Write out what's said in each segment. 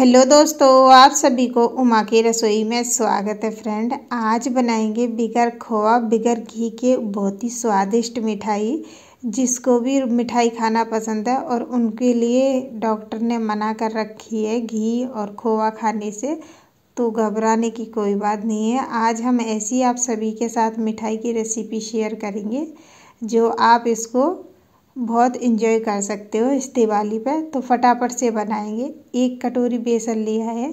hello दोस्तों आप सभी को उमा की रसोई में स्वागत है फ्रेंड आज बनाएंगे बिगर खोआ बिगर घी के बहुत ही स्वादिष्ट मिठाई जिसको भी मिठाई खाना पसंद है और उनके लिए डॉक्टर ने मना कर रखी है घी और खोआ खाने से तो घबराने की कोई बात नहीं है आज हम ऐसी आप सभी के साथ मिठाई की रेसिपी शेयर करेंगे जो आप इसको बहुत इन्जॉय कर सकते हो इस दिवाली पर तो फटाफट से बनाएंगे एक कटोरी बेसन लिया है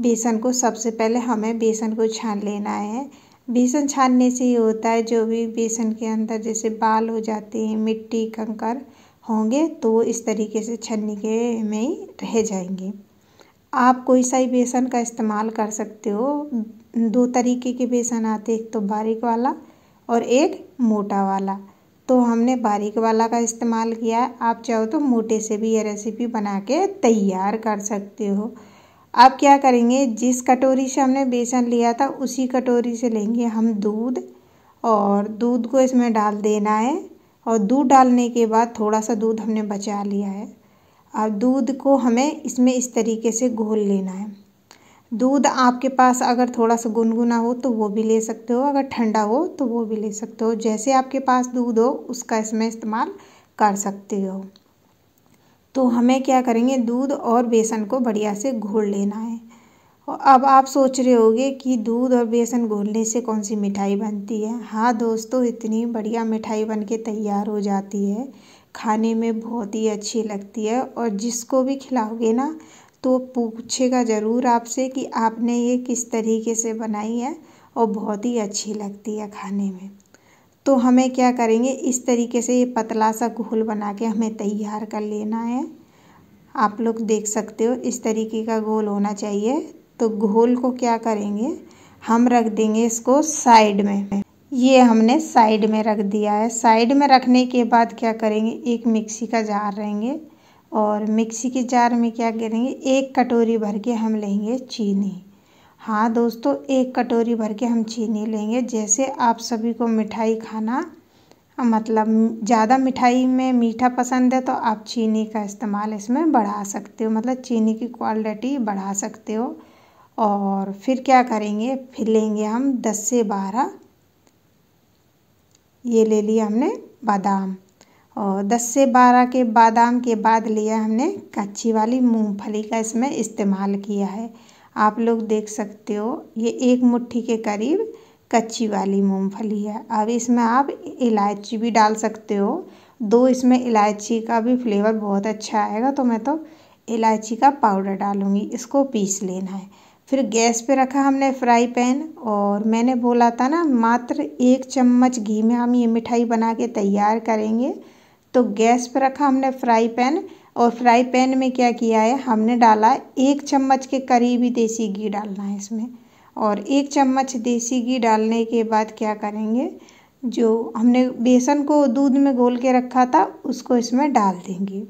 बेसन को सबसे पहले हमें बेसन को छान लेना है बेसन छानने से ये होता है जो भी बेसन के अंदर जैसे बाल हो जाते हैं मिट्टी कंकर होंगे तो वो इस तरीके से छन्नी के में ही रह जाएंगे आप कोई सा ही बेसन का इस्तेमाल कर सकते हो दो तरीके के बेसन आते एक तो बारीक वाला और एक मोटा वाला तो हमने बारीक वाला का इस्तेमाल किया है आप चाहो तो मोटे से भी ये रेसिपी बना के तैयार कर सकते हो आप क्या करेंगे जिस कटोरी से हमने बेसन लिया था उसी कटोरी से लेंगे हम दूध और दूध को इसमें डाल देना है और दूध डालने के बाद थोड़ा सा दूध हमने बचा लिया है और दूध को हमें इसमें इस तरीके से घोल लेना है दूध आपके पास अगर थोड़ा सा गुनगुना हो तो वो भी ले सकते हो अगर ठंडा हो तो वो भी ले सकते हो जैसे आपके पास दूध हो उसका इसमें इस्तेमाल कर सकते हो तो हमें क्या करेंगे दूध और बेसन को बढ़िया से घोल लेना है और अब आप सोच रहे होगे कि दूध और बेसन घोलने से कौन सी मिठाई बनती है हाँ दोस्तों इतनी बढ़िया मिठाई बन के तैयार हो जाती है खाने में बहुत ही अच्छी लगती है और जिसको भी खिलाओगे ना तो पूछेगा ज़रूर आपसे कि आपने ये किस तरीके से बनाई है और बहुत ही अच्छी लगती है खाने में तो हमें क्या करेंगे इस तरीके से ये पतला सा घोल बना के हमें तैयार कर लेना है आप लोग देख सकते हो इस तरीके का घोल होना चाहिए तो घोल को क्या करेंगे हम रख देंगे इसको साइड में ये हमने साइड में रख दिया है साइड में रखने के बाद क्या करेंगे एक मिक्सी का जार रहेंगे और मिक्सी के जार में क्या करेंगे एक कटोरी भर के हम लेंगे चीनी हाँ दोस्तों एक कटोरी भर के हम चीनी लेंगे जैसे आप सभी को मिठाई खाना मतलब ज़्यादा मिठाई में मीठा पसंद है तो आप चीनी का इस्तेमाल इसमें बढ़ा सकते हो मतलब चीनी की क्वालिटी बढ़ा सकते हो और फिर क्या करेंगे फिर लेंगे हम दस से बारह ये ले लिया हमने बादाम और 10 से 12 के बादाम के बाद लिया हमने कच्ची वाली मूंगफली का इसमें इस्तेमाल किया है आप लोग देख सकते हो ये एक मुट्ठी के करीब कच्ची वाली मूंगफली है अब इसमें आप इलायची भी डाल सकते हो दो इसमें इलायची का भी फ्लेवर बहुत अच्छा आएगा तो मैं तो इलायची का पाउडर डालूँगी इसको पीस लेना है फिर गैस पे रखा हमने फ्राई पैन और मैंने बोला था ना मात्र एक चम्मच घी में हम ये मिठाई बना के तैयार करेंगे तो गैस पर रखा हमने फ्राई पैन और फ्राई पैन में क्या किया है हमने डाला एक चम्मच के करीब ही देसी घी डालना है इसमें और एक चम्मच देसी घी डालने के बाद क्या करेंगे जो हमने बेसन को दूध में घोल के रखा था उसको इसमें डाल देंगे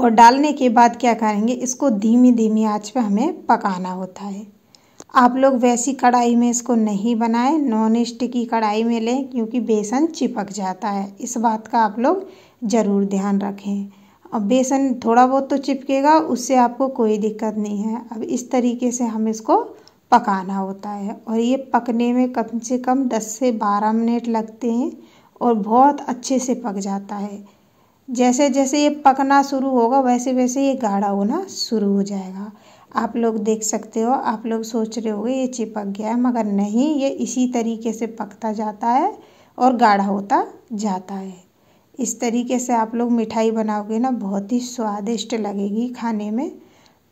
और डालने के बाद क्या करेंगे इसको धीमी धीमी आँच पर हमें पकाना होता है आप लोग वैसी कढ़ाई में इसको नहीं बनाएं नॉन स्टिकी कढ़ाई में लें क्योंकि बेसन चिपक जाता है इस बात का आप लोग ज़रूर ध्यान रखें और बेसन थोड़ा बहुत तो चिपकेगा उससे आपको कोई दिक्कत नहीं है अब इस तरीके से हम इसको पकाना होता है और ये पकने में कम से कम 10 से 12 मिनट लगते हैं और बहुत अच्छे से पक जाता है जैसे जैसे ये पकना शुरू होगा वैसे वैसे ये गाढ़ा होना शुरू हो जाएगा आप लोग देख सकते हो आप लोग सोच रहे होगे ये चिपक गया है मगर नहीं ये इसी तरीके से पकता जाता है और गाढ़ा होता जाता है इस तरीके से आप लोग मिठाई बनाओगे ना बहुत ही स्वादिष्ट लगेगी खाने में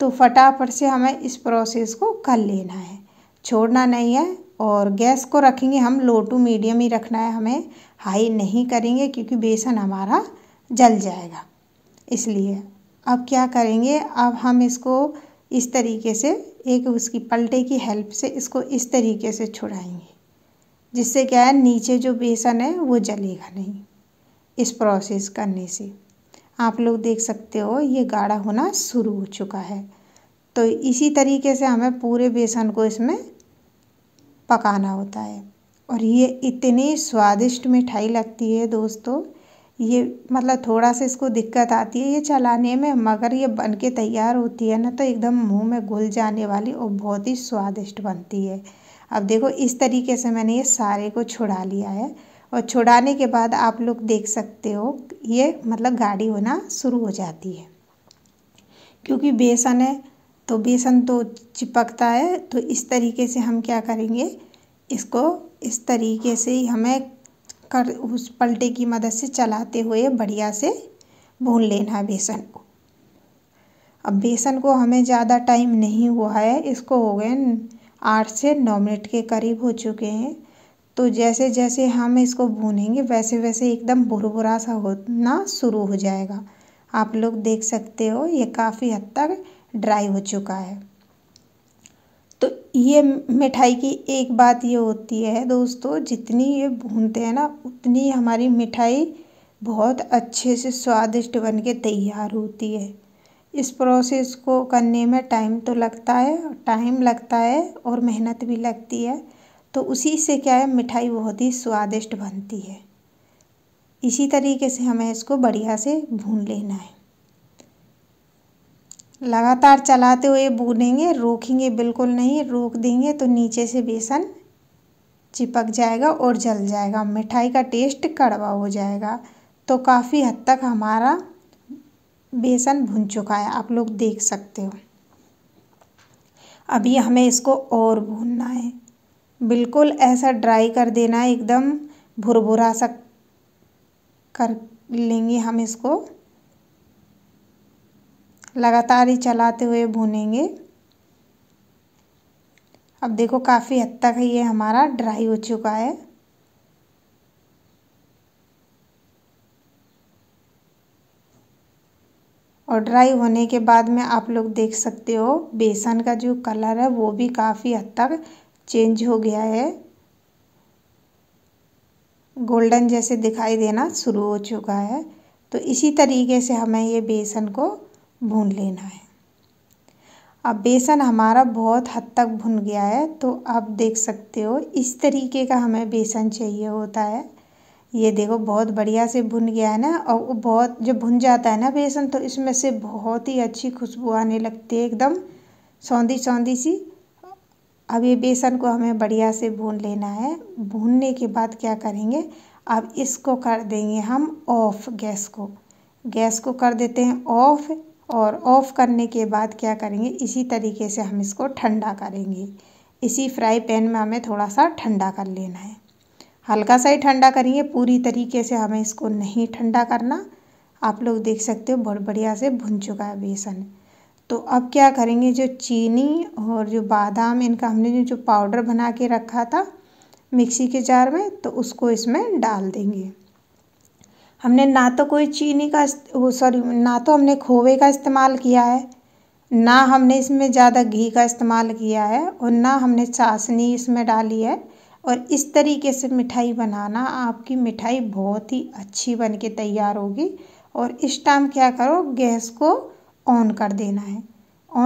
तो फटाफट से हमें इस प्रोसेस को कर लेना है छोड़ना नहीं है और गैस को रखेंगे हम लो टू मीडियम ही रखना है हमें हाई नहीं करेंगे क्योंकि बेसन हमारा जल जाएगा इसलिए अब क्या करेंगे अब हम इसको इस तरीके से एक उसकी पलटे की हेल्प से इसको इस तरीके से छुड़ाएंगे जिससे क्या है नीचे जो बेसन है वो जलेगा नहीं इस प्रोसेस करने से आप लोग देख सकते हो ये गाढ़ा होना शुरू हो चुका है तो इसी तरीके से हमें पूरे बेसन को इसमें पकाना होता है और ये इतनी स्वादिष्ट मिठाई लगती है दोस्तों ये मतलब थोड़ा सा इसको दिक्कत आती है ये चलाने में मगर ये बन के तैयार होती है ना तो एकदम मुंह में घुल जाने वाली और बहुत ही स्वादिष्ट बनती है अब देखो इस तरीके से मैंने ये सारे को छुड़ा लिया है और छुड़ाने के बाद आप लोग देख सकते हो ये मतलब गाढ़ी होना शुरू हो जाती है क्योंकि बेसन है तो बेसन तो चिपकता है तो इस तरीके से हम क्या करेंगे इसको इस तरीके से ही हमें कर उस पलटे की मदद से चलाते हुए बढ़िया से भून लेना बेसन को अब बेसन को हमें ज़्यादा टाइम नहीं हुआ है इसको हो गए आठ से नौ मिनट के करीब हो चुके हैं तो जैसे जैसे हम इसको भूनेंगे वैसे वैसे एकदम भुरभुरा सा होना शुरू हो जाएगा आप लोग देख सकते हो ये काफ़ी हद तक ड्राई हो चुका है तो ये मिठाई की एक बात ये होती है दोस्तों जितनी ये भूनते हैं ना उतनी हमारी मिठाई बहुत अच्छे से स्वादिष्ट बन के तैयार होती है इस प्रोसेस को करने में टाइम तो लगता है टाइम लगता है और मेहनत भी लगती है तो उसी से क्या है मिठाई बहुत ही स्वादिष्ट बनती है इसी तरीके से हमें इसको बढ़िया से भून लेना है लगातार चलाते हुए भूनेंगे रोकेंगे बिल्कुल नहीं रोक देंगे तो नीचे से बेसन चिपक जाएगा और जल जाएगा मिठाई का टेस्ट कड़वा हो जाएगा तो काफ़ी हद तक हमारा बेसन भुन चुका है आप लोग देख सकते हो अभी हमें इसको और भूनना है बिल्कुल ऐसा ड्राई कर देना है एकदम भुरभुरा सा कर लेंगे हम इसको लगातार ही चलाते हुए भूनेंगे अब देखो काफ़ी हद तक ये हमारा ड्राई हो चुका है और ड्राई होने के बाद में आप लोग देख सकते हो बेसन का जो कलर है वो भी काफ़ी हद तक चेंज हो गया है गोल्डन जैसे दिखाई देना शुरू हो चुका है तो इसी तरीके से हमें ये बेसन को भून लेना है अब बेसन हमारा बहुत हद तक भुन गया है तो आप देख सकते हो इस तरीके का हमें बेसन चाहिए होता है ये देखो बहुत बढ़िया से भुन गया है ना और वो बहुत जब भुन जाता है ना बेसन तो इसमें से बहुत ही अच्छी खुशबू आने लगती है एकदम सौंधी सौंधी सी अब ये बेसन को हमें बढ़िया से भून लेना है भूनने के बाद क्या करेंगे अब इसको कर देंगे हम ऑफ़ गैस को गैस को कर देते हैं ऑफ़ और ऑफ़ करने के बाद क्या करेंगे इसी तरीके से हम इसको ठंडा करेंगे इसी फ्राई पैन में हमें थोड़ा सा ठंडा कर लेना है हल्का सा ही ठंडा करेंगे पूरी तरीके से हमें इसको नहीं ठंडा करना आप लोग देख सकते हो बहुत बढ़िया से भुन चुका है बेसन तो अब क्या करेंगे जो चीनी और जो बादाम इनका हमने जो पाउडर बना के रखा था मिक्सी के जार में तो उसको इसमें डाल देंगे हमने ना तो कोई चीनी का सॉरी ना तो हमने खोवे का इस्तेमाल किया है ना हमने इसमें ज़्यादा घी का इस्तेमाल किया है और ना हमने चाशनी इसमें डाली है और इस तरीके से मिठाई बनाना आपकी मिठाई बहुत ही अच्छी बन के तैयार होगी और इस टाइम क्या करो गैस को ऑन कर देना है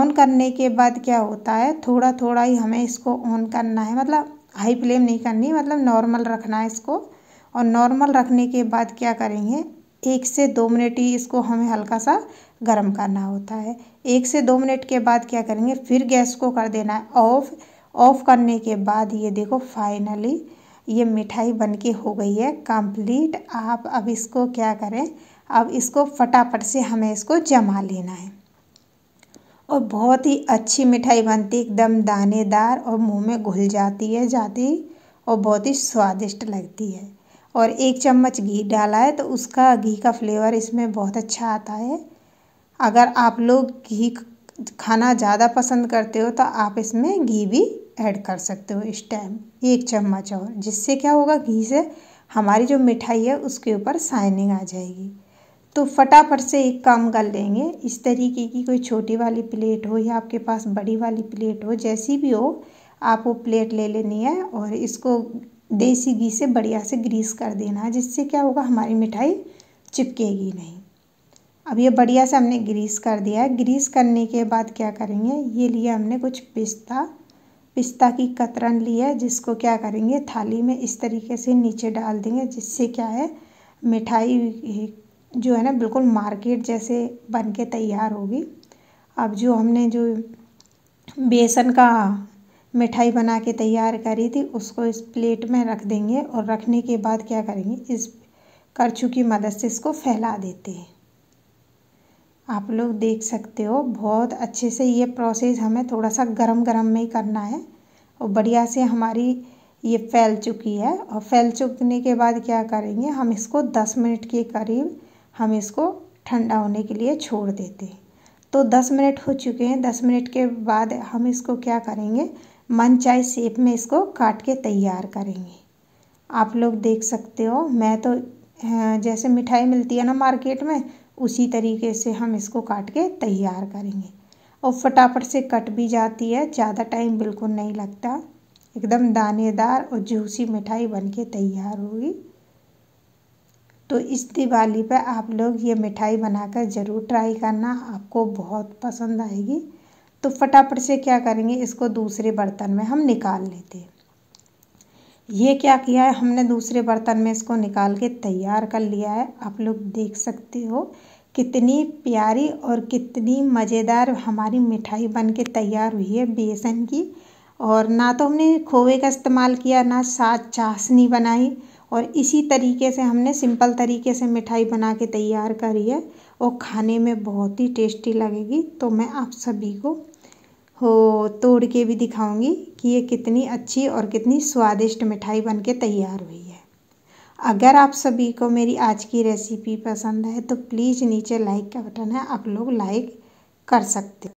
ऑन करने के बाद क्या होता है थोड़ा थोड़ा ही हमें इसको ऑन करना है मतलब हाई फ्लेम नहीं करनी मतलब नॉर्मल रखना है इसको और नॉर्मल रखने के बाद क्या करेंगे एक से दो मिनट ही इसको हमें हल्का सा गर्म करना होता है एक से दो मिनट के बाद क्या करेंगे फिर गैस को कर देना है ऑफ ऑफ करने के बाद ये देखो फाइनली ये मिठाई बनके हो गई है कंप्लीट आप अब इसको क्या करें अब इसको फटाफट से हमें इसको जमा लेना है और बहुत ही अच्छी मिठाई बनती एकदम दानेदार और मुंह में घुल जाती है जाती और बहुत ही स्वादिष्ट लगती है और एक चम्मच घी डाला है तो उसका घी का फ्लेवर इसमें बहुत अच्छा आता है अगर आप लोग घी खाना ज़्यादा पसंद करते हो तो आप इसमें घी भी ऐड कर सकते हो इस टाइम एक चम्मच और जिससे क्या होगा घी से हमारी जो मिठाई है उसके ऊपर साइनिंग आ जाएगी तो फटाफट से एक काम कर लेंगे इस तरीके की कोई छोटी वाली प्लेट हो या आपके पास बड़ी वाली प्लेट हो जैसी भी हो आप वो प्लेट ले लेनी है और इसको देसी घी से बढ़िया से ग्रीस कर देना है जिससे क्या होगा हमारी मिठाई चिपकेगी नहीं अब ये बढ़िया से हमने ग्रीस कर दिया है ग्रीस करने के बाद क्या करेंगे ये लिया हमने कुछ पिस्ता पिस्ता की कतरन ली है जिसको क्या करेंगे थाली में इस तरीके से नीचे डाल देंगे जिससे क्या है मिठाई जो है ना बिल्कुल मार्केट जैसे बन के तैयार होगी अब जो हमने जो बेसन का मिठाई बना के तैयार करी थी उसको इस प्लेट में रख देंगे और रखने के बाद क्या करेंगे इस करछू की मदद से इसको फैला देते हैं आप लोग देख सकते हो बहुत अच्छे से ये प्रोसेस हमें थोड़ा सा गरम गरम में ही करना है और बढ़िया से हमारी ये फैल चुकी है और फैल चुकने के बाद क्या करेंगे हम इसको दस मिनट के करीब हम इसको ठंडा होने के लिए छोड़ देते हैं तो दस मिनट हो चुके हैं दस मिनट के बाद हम इसको क्या करेंगे मन चाहे शेप में इसको काट के तैयार करेंगे आप लोग देख सकते हो मैं तो जैसे मिठाई मिलती है ना मार्केट में उसी तरीके से हम इसको काट के तैयार करेंगे और फटाफट से कट भी जाती है ज़्यादा टाइम बिल्कुल नहीं लगता एकदम दानेदार और जूसी मिठाई बन के तैयार होगी तो इस दिवाली पर आप लोग ये मिठाई बनाकर ज़रूर ट्राई करना आपको बहुत पसंद आएगी तो फटाफट से क्या करेंगे इसको दूसरे बर्तन में हम निकाल लेते हैं ये क्या किया है हमने दूसरे बर्तन में इसको निकाल के तैयार कर लिया है आप लोग देख सकते हो कितनी प्यारी और कितनी मज़ेदार हमारी मिठाई बन के तैयार हुई है बेसन की और ना तो हमने खोए का इस्तेमाल किया ना साथ चाशनी बनाई और इसी तरीके से हमने सिंपल तरीके से मिठाई बना के तैयार करी है और खाने में बहुत ही टेस्टी लगेगी तो मैं आप सभी को हो तोड़ के भी दिखाऊंगी कि ये कितनी अच्छी और कितनी स्वादिष्ट मिठाई बनके तैयार हुई है अगर आप सभी को मेरी आज की रेसिपी पसंद है तो प्लीज़ नीचे लाइक का बटन है आप लोग लाइक कर सकते